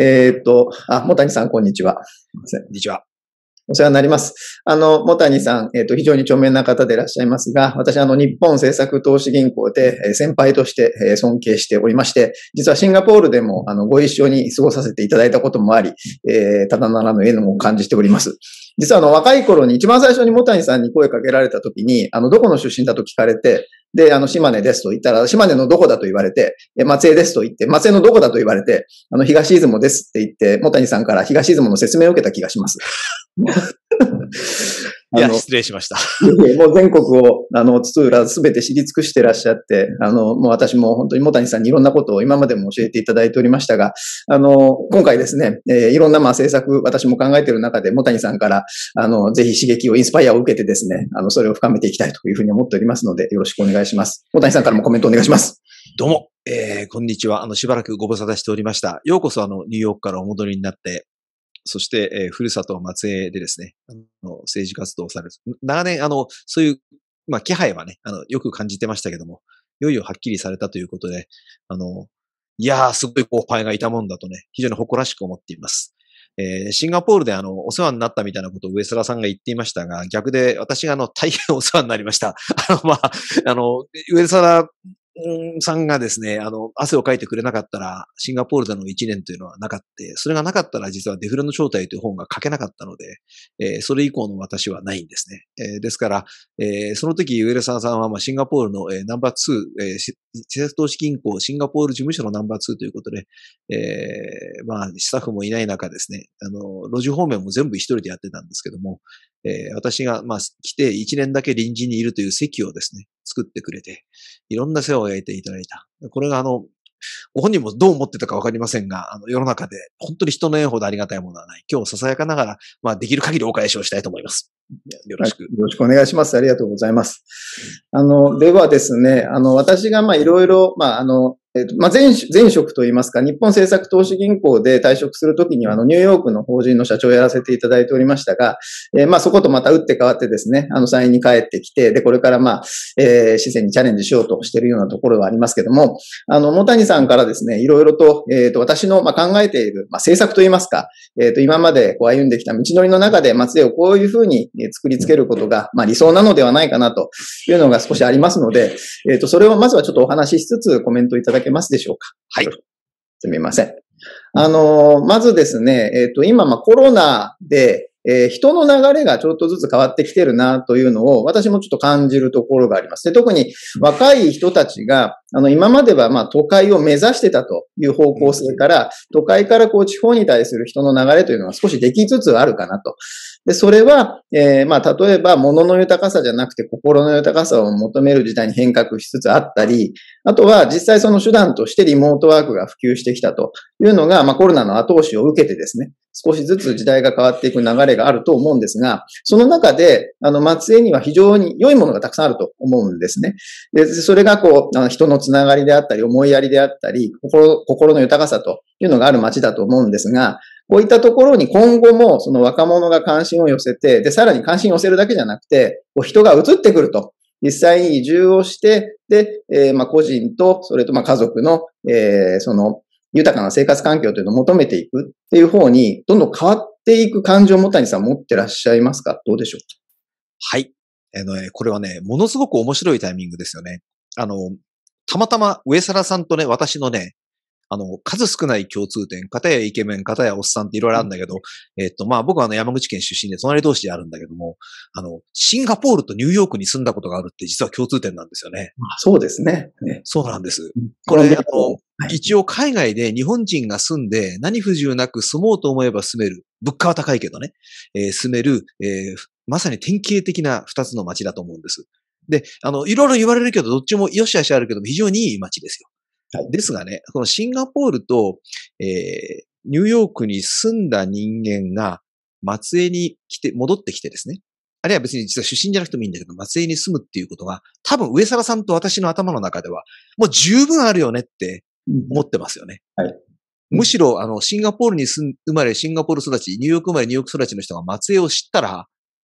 えー、っと、あ、モタニさん、こんにちは。こんにちは。お世話になります。あの、モタニさん、えっ、と、非常に著名な方でいらっしゃいますが、私、あの、日本政策投資銀行で、えー、先輩として、えー、尊敬しておりまして、実はシンガポールでも、あの、ご一緒に過ごさせていただいたこともあり、えただならぬ縁も感じております。実はあの若い頃に一番最初にモタニさんに声かけられた時に、あの、どこの出身だと聞かれて、で、あの、島根ですと言ったら、島根のどこだと言われて、松江ですと言って、松江のどこだと言われて、あの、東出雲ですって言って、モタニさんから東出雲の説明を受けた気がします。いや、失礼しました。もう全国を、あの、つうらすべて知り尽くしてらっしゃって、あの、もう私も本当にもたにさんにいろんなことを今までも教えていただいておりましたが、あの、今回ですね、えー、いろんなまあ政策、私も考えている中で、もたにさんから、あの、ぜひ刺激を、インスパイアを受けてですね、あの、それを深めていきたいというふうに思っておりますので、よろしくお願いします。もたにさんからもコメントお願いします。どうも、えー、こんにちは。あの、しばらくご無沙汰しておりました。ようこそ、あの、ニューヨークからお戻りになって、そして、えー、ふるさと松江でですね、あの政治活動をされる。長年、あの、そういう、まあ、気配はね、あの、よく感じてましたけども、いよいよはっきりされたということで、あの、いやー、すごい後輩がいたもんだとね、非常に誇らしく思っています。えー、シンガポールであの、お世話になったみたいなことを上空さんが言っていましたが、逆で私があの、大変お世話になりました。あの、まあ、あの、上空さんがですね、あの、汗をかいてくれなかったら、シンガポールでの1年というのはなかった。それがなかったら実はデフレの正体という本が書けなかったので、えー、それ以降の私はないんですね。えー、ですから、えー、その時、ウェルサーさんは、まあ、シンガポールの、えー、ナンバー2、えー、施設投資銀行シンガポール事務所のナンバー2ということで、えー、まあ、スタッフもいない中ですね、あの、路地方面も全部一人でやってたんですけども、えー、私が、まあ、来て1年だけ臨時にいるという席をですね、作ってくれて、いろんな世話を焼いていただいた。これがあの、ご本人もどう思ってたかわかりませんが、あの、世の中で本当に人の縁ほどありがたいものはない。今日囁かながら、まあ、できる限りお返しをしたいと思います。よろしく、はい、よろしくお願いします。ありがとうございます。あの、ではですね、あの、私が、まあ、いろいろ、まあ、あの、えっと、まあ、前、前職といいますか、日本政策投資銀行で退職するときには、あの、ニューヨークの法人の社長をやらせていただいておりましたが、えー、まあ、そことまた打って変わってですね、あの、社員に帰ってきて、で、これからまあ、えー、自然にチャレンジしようとしているようなところはありますけども、あの、モ谷さんからですね、いろいろと、えっ、ー、と、私の、まあ、考えている、まあ、政策といいますか、えっ、ー、と、今までこう歩んできた道のりの中で、松江をこういうふうに作りつけることが、まあ、理想なのではないかなというのが少しありますので、えっ、と、それをまずはちょっとお話ししつつ、コメントいただけますでしょうかはい。すみません。あのまずですね、えっ、ー、と、今、まあ、コロナで、えー、人の流れがちょっとずつ変わってきてるなというのを私もちょっと感じるところがあります。で特に若い人たちがあの、今までは、まあ、都会を目指してたという方向性から、都会からこう、地方に対する人の流れというのは少しできつつあるかなと。で、それは、えー、まあ、例えば、物の豊かさじゃなくて、心の豊かさを求める時代に変革しつつあったり、あとは、実際その手段としてリモートワークが普及してきたというのが、まあ、コロナの後押しを受けてですね、少しずつ時代が変わっていく流れがあると思うんですが、その中で、あの、松江には非常に良いものがたくさんあると思うんですね。で、それがこう、あの人のつながりであったり、思いやりであったり、心、心の豊かさというのがある街だと思うんですが、こういったところに今後もその若者が関心を寄せて、で、さらに関心を寄せるだけじゃなくて、こう人が移ってくると。実際に移住をして、で、えー、まあ個人と、それとまあ家族の、えー、その、豊かな生活環境というのを求めていくっていう方に、どんどん変わっていく感情をもたにさん持ってらっしゃいますかどうでしょうはい。あの、これはね、ものすごく面白いタイミングですよね。あの、たまたま上皿さんとね、私のね、あの、数少ない共通点、方やイケメン、方やおっさんっていろいろあるんだけど、うん、えっと、まあ、僕はあの、山口県出身で隣同士であるんだけども、あの、シンガポールとニューヨークに住んだことがあるって実は共通点なんですよね。あそうですね。ねそうなんです。これ、あの、一応海外で日本人が住んで何不自由なく住もうと思えば住める。物価は高いけどね。えー、住める、えー、まさに典型的な二つの街だと思うんです。で、あの、いろいろ言われるけど、どっちも良し悪しあるけども、非常にいい街ですよ。はい、ですがね、このシンガポールと、えー、ニューヨークに住んだ人間が、松江に来て、戻ってきてですね。あるいは別に実は出身じゃなくてもいいんだけど、松江に住むっていうことが、多分上沢さんと私の頭の中では、もう十分あるよねって思ってますよね。うん、はい。むしろ、あの、シンガポールに生まれ、シンガポール育ち、ニューヨーク生まれ、ニューヨーク育ちの人が松江を知ったら、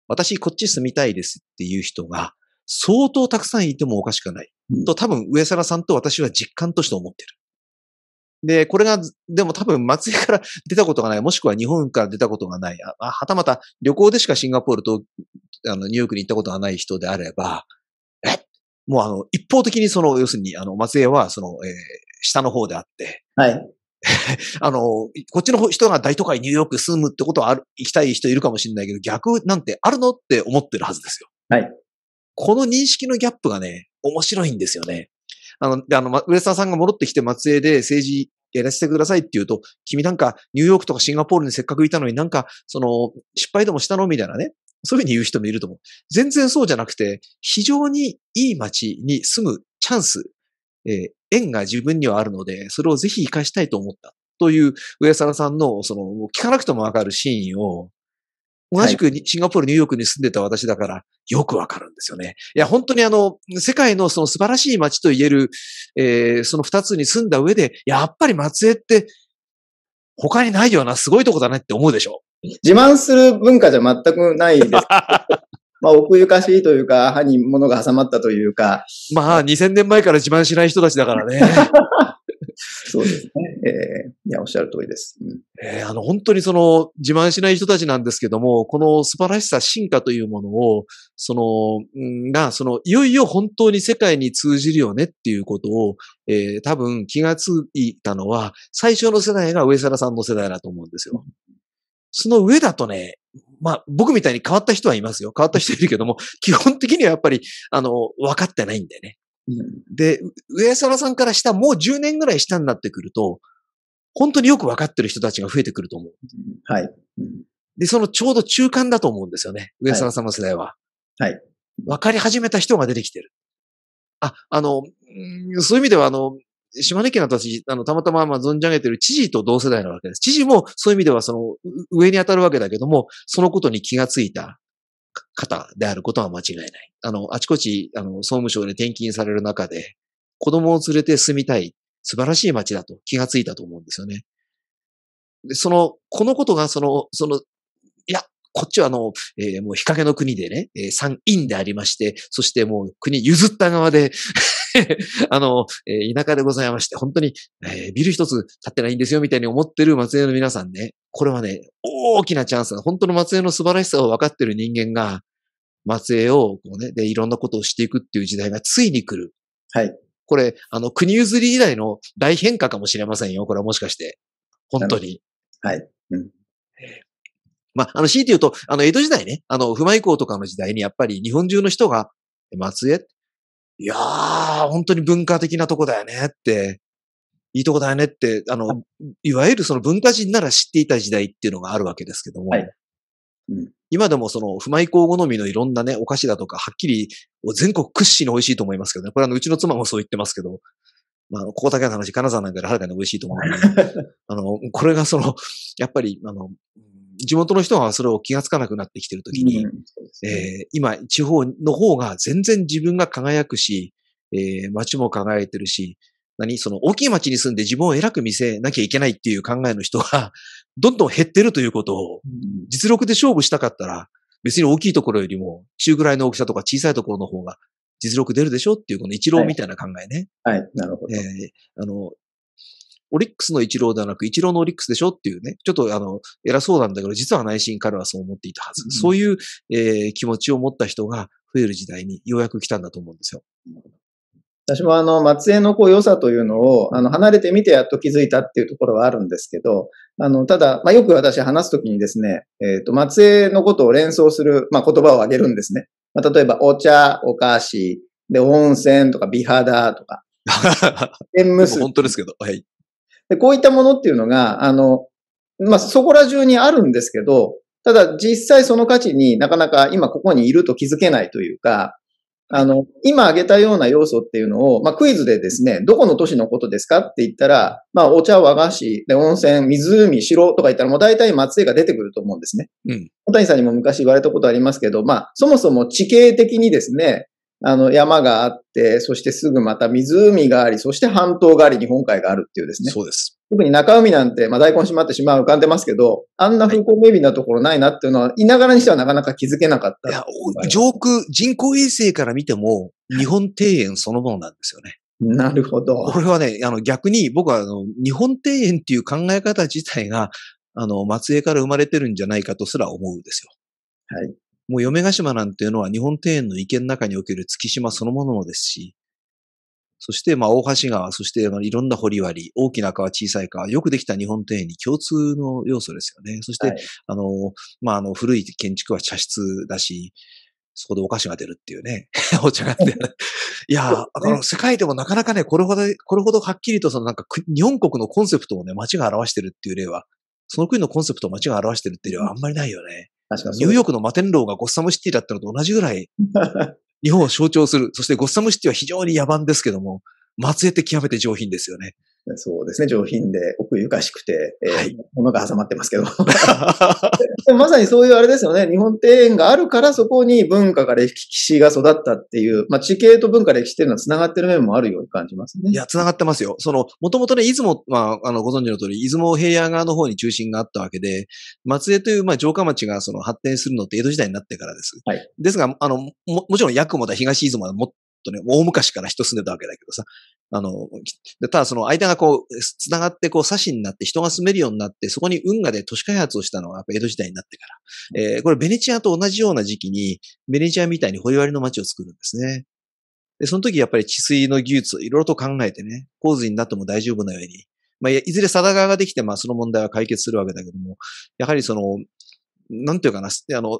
私こっち住みたいですっていう人が、相当たくさんいてもおかしくない。と多分上沢さんと私は実感として思ってる。で、これが、でも多分松江から出たことがない、もしくは日本から出たことがない、あはたまた旅行でしかシンガポールとあのニューヨークに行ったことがない人であれば、えもうあの、一方的にその、要するに、あの、松江は、その、えー、下の方であって、はい。あの、こっちの人が大都会ニューヨーク住むってことはある、行きたい人いるかもしれないけど、逆なんてあるのって思ってるはずですよ。はい。この認識のギャップがね、面白いんですよね。あの、で、あの、上沢さんが戻ってきて松江で政治やらせてくださいって言うと、君なんかニューヨークとかシンガポールにせっかくいたのになんか、その、失敗でもしたのみたいなね。そういうふうに言う人もいると思う。全然そうじゃなくて、非常にいい街に住むチャンス、えー、縁が自分にはあるので、それをぜひ活かしたいと思った。という、上沢さんの、その、聞かなくてもわかるシーンを、同じくシンガポール、ニューヨークに住んでた私だから、よくわかるんですよね。いや、本当にあの、世界のその素晴らしい街と言える、えー、その二つに住んだ上で、やっぱり松江って、他にないようなすごいとこだねって思うでしょ自慢する文化じゃ全くないです。まあ、奥ゆかしいというか、歯に物が挟まったというか。まあ、2000年前から自慢しない人たちだからね。そうですね。えー、いや、おっしゃる通りです。うんえー、あの、本当にその、自慢しない人たちなんですけども、この素晴らしさ、進化というものを、その、が、その、いよいよ本当に世界に通じるよねっていうことを、えー、多分気がついたのは、最初の世代が上皿さんの世代だと思うんですよ。その上だとね、まあ、僕みたいに変わった人はいますよ。変わった人いるけども、基本的にはやっぱり、あの、分かってないんだよね。で、上皿さんから下、もう10年ぐらい下になってくると、本当によく分かってる人たちが増えてくると思う。はい。で、そのちょうど中間だと思うんですよね。上沢さんの世代は。はい。分かり始めた人が出てきてる。あ、あの、そういう意味では、あの、島根県の私、あの、たまたま、まあ、存じ上げてる知事と同世代なわけです。知事も、そういう意味では、その、上に当たるわけだけども、そのことに気がついた方であることは間違いない。あの、あちこち、あの、総務省で転勤される中で、子供を連れて住みたい素晴らしい街だと気がついたと思うんですよね。で、その、このことがその、その、いや、こっちはあの、えー、もう日陰の国でね、えー、山陰でありまして、そしてもう国譲った側で あの、えー、田舎でございまして、本当に、えー、ビル一つ建ってないんですよみたいに思ってる松江の皆さんね、これはね、大きなチャンスだ。本当の松江の素晴らしさを分かってる人間が、松江をこうね、で、いろんなことをしていくっていう時代がついに来る。はい。これ、あの、国譲り以来の大変化かもしれませんよ。これはもしかして。本当に。はい。うん。まあ、あの、強いて言うと、あの、江戸時代ね、あの、不満以降とかの時代に、やっぱり日本中の人が、松江いやー、本当に文化的なとこだよねって、いいとこだよねって、あの、いわゆるその文化人なら知っていた時代っていうのがあるわけですけども、はい、うん、今でもその、不米校好みのいろんなね、お菓子だとか、はっきり、全国屈指の美味しいと思いますけどね。これあの、うちの妻もそう言ってますけど、まあ、ここだけの話、金沢なんかではるかに美味しいと思うます。あの、これがその、やっぱり、あの、地元の人はそれを気がつかなくなってきてるときに、うんねえー、今、地方の方が全然自分が輝くし、えー、街も輝いてるし、何その大きい町に住んで自分を偉く見せなきゃいけないっていう考えの人が、どんどん減ってるということを、実力で勝負したかったら、別に大きいところよりも中ぐらいの大きさとか小さいところの方が実力出るでしょっていうこの一郎みたいな考えね。はい、はい、なるほど。えー、あの、オリックスの一郎ではなく、一郎のオリックスでしょっていうね、ちょっとあの、偉そうなんだけど、実は内心彼はそう思っていたはず。うん、そういう、えー、気持ちを持った人が増える時代にようやく来たんだと思うんですよ。私もあの、松江のこう良さというのを、あの、離れてみてやっと気づいたっていうところはあるんですけど、あの、ただ、まあ、よく私話すときにですね、えっ、ー、と、松江のことを連想する、まあ、言葉をあげるんですね。まあ、例えば、お茶、お菓子、で、温泉とか美肌とか。縁 結び。本当ですけど、はい。で、こういったものっていうのが、あの、まあ、そこら中にあるんですけど、ただ実際その価値になかなか今ここにいると気づけないというか、あの、今挙げたような要素っていうのを、まあ、クイズでですね、どこの都市のことですかって言ったら、まあ、お茶、和菓子、で、温泉、湖、城とか言ったら、もう大体松江が出てくると思うんですね。うん。小谷さんにも昔言われたことありますけど、まあ、そもそも地形的にですね、あの、山があって、そしてすぐまた湖があり、そして半島があり、日本海があるっていうですね。そうです。特に中海なんて、まあ、大根島って島は浮かんでますけど、あんな風光明媚なところないなっていうのは、いながらにしてはなかなか気づけなかった。いや、上空、人工衛星から見ても、日本庭園そのものなんですよね。なるほど。これはね、あの逆に僕はあの日本庭園っていう考え方自体が、あの、松江から生まれてるんじゃないかとすら思うんですよ。はい。もう嫁ヶ島なんていうのは日本庭園の池の中における月島そのものもですし、そして、まあ、大橋川、そして、いろんな堀割、大きな川、小さい川、よくできた日本庭園に共通の要素ですよね。そして、はい、あの、まあ、あの、古い建築は茶室だし、そこでお菓子が出るっていうね。お茶が出る。いや、ね、あの、世界でもなかなかね、これほど、これほどはっきりとそのなんか、日本国のコンセプトをね、街が表してるっていう例は、その国のコンセプトを街が表してるっていう例はあんまりないよね。確かに。ニューヨークの摩天楼がゴッサムシティだったのと同じぐらい、日本を象徴する。そしてゴッサムシティは非常に野蛮ですけども、末裔って極めて上品ですよね。そうですね、上品で奥ゆかしくて、えー、はい、物が挟まってますけど。まさにそういうあれですよね。日本庭園があるからそこに文化が歴史が育ったっていう、まあ地形と文化歴史っていうのは繋がってる面もあるように感じますね。いや、繋がってますよ。その、もともとね、出雲、まあ、あの、ご存知の通り、出雲平野側の方に中心があったわけで、松江という、まあ、城下町がその発展するのって江戸時代になってからです。はい。ですが、あの、も、もちろん、八雲だ東出雲はもとね、大昔から人住んでたわけだけどさ、あの、ただその間がこう、繋がってこう、差しになって人が住めるようになって、そこに運河で都市開発をしたのはやっぱ江戸時代になってから。えー、これベネチアと同じような時期に、ベネチアみたいに掘割の街を作るんですね。で、その時やっぱり治水の技術をいろいろと考えてね、洪水になっても大丈夫なように、まあ、いずれ佐田川ができて、まあ、その問題は解決するわけだけども、やはりその、なんていうかな、あの、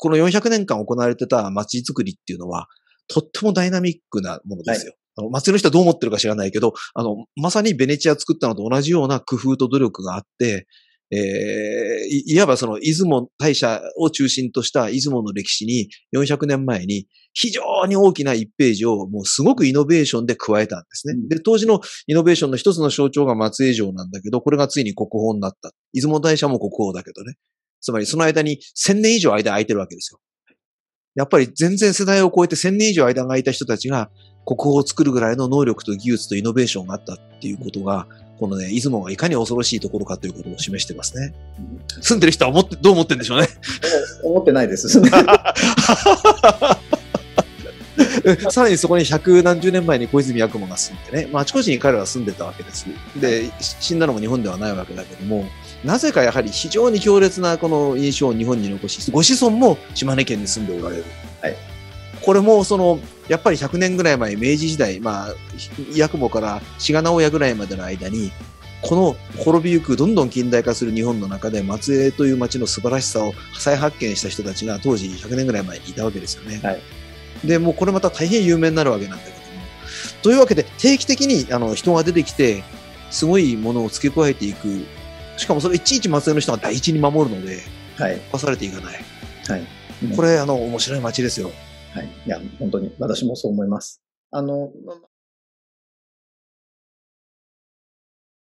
この400年間行われてた街づくりっていうのは、とってもダイナミックなものですよ。はいあの、祭りの人はどう思ってるか知らないけど、あの、まさにベネチア作ったのと同じような工夫と努力があって、えー、いわばその出雲大社を中心とした出雲の歴史に400年前に非常に大きな一ページをもうすごくイノベーションで加えたんですね。で、当時のイノベーションの一つの象徴が松江城なんだけど、これがついに国宝になった。出雲大社も国宝だけどね。つまりその間に1000年以上間空いてるわけですよ。やっぱり全然世代を超えて1000年以上間が空いた人たちが国宝を作るぐらいの能力と技術とイノベーションがあったっていうことが、このね、出雲がいかに恐ろしいところかということを示してますね。住んでる人は思って、どう思ってんでしょうね。思ってないです。さらにそこに百何十年前に小泉八雲が住んでね、まあ、あちこちに彼は住んでたわけです。で、死んだのも日本ではないわけだけども、なぜかやはり非常に強烈なこの印象を日本に残し、ご子孫も島根県に住んでおられる。はい、これもその、やっぱり100年ぐらい前、明治時代、まあ、八雲から志賀直哉ぐらいまでの間に、この滅びゆくどんどん近代化する日本の中で松江という町の素晴らしさを再発見した人たちが当時100年ぐらい前にいたわけですよね。はい、でもうこれまた大変有名になるわけなんだけども。というわけで定期的にあの人が出てきてすごいものを付け加えていくしかもそれいちいち松江の人が第一に守るので、はい。されていかない。はい。これ、あの、面白い街ですよ。はい。いや、本当に、私もそう思います。あの、